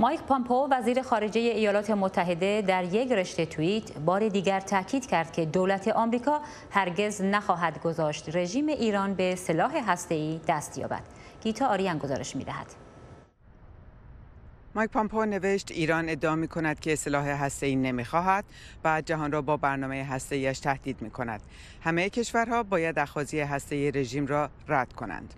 مایک پامپو وزیر خارجه ایالات متحده در یک رشته توییت بار دیگر تاکید کرد که دولت آمریکا هرگز نخواهد گذاشت رژیم ایران به سلاح هسته‌ای دست یابد. گیتا آریان گزارش می‌دهد. مایک پامپو نوشت ایران ادعا می کند که سلاح نمی نمیخواهد و جهان را با برنامه هسته‌ایش تهدید می کند. همه کشورها باید اخاذی هسته‌ای رژیم را رد کنند.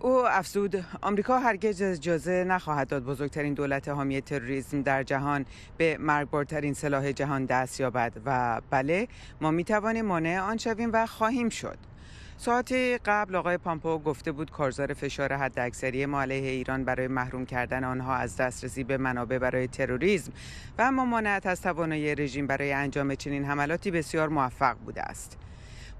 او افزود آمریکا هرگز اجازه نخواهد داد بزرگترین دولت حامی تروریسم در جهان به مرگبارترین سلاح جهان دست یابد و بله ما می توانیم مانع آن شویم و خواهیم شد ساعت قبل آقای پامپو گفته بود کارزار فشار حداکثری ما علیه ایران برای محروم کردن آنها از دسترسی به منابع برای تروریسم و اما مانعت از توانایی رژیم برای انجام چنین حملاتی بسیار موفق بوده است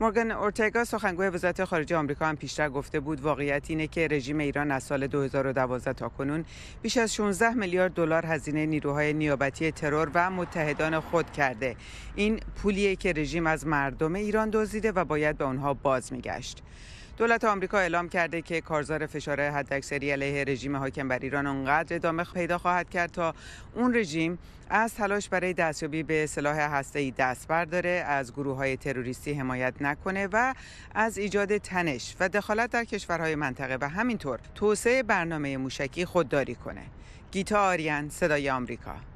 مورگان اورتگا سخنگوی وزارت خارجه آمریکا هم پیشتر گفته بود واقعیت اینه که رژیم ایران از سال 2012 تا کنون بیش از 16 میلیارد دلار هزینه نیروهای نیابتی ترور و متحدان خود کرده این پولیه که رژیم از مردم ایران دزدیده و باید به آنها باز میگشت دولت آمریکا اعلام کرده که کارزار فشار حداکثری علیه رژیم حاکم بر ایران آنقدر ادامه پیدا خواهد کرد تا اون رژیم از تلاش برای دستیابی به سلاح هسته‌ای دست برداره از گروه تروریستی حمایت نکنه و از ایجاد تنش و دخالت در کشورهای منطقه و همینطور توسعه برنامه موشکی خودداری کنه گیتا آریان صدای آمریکا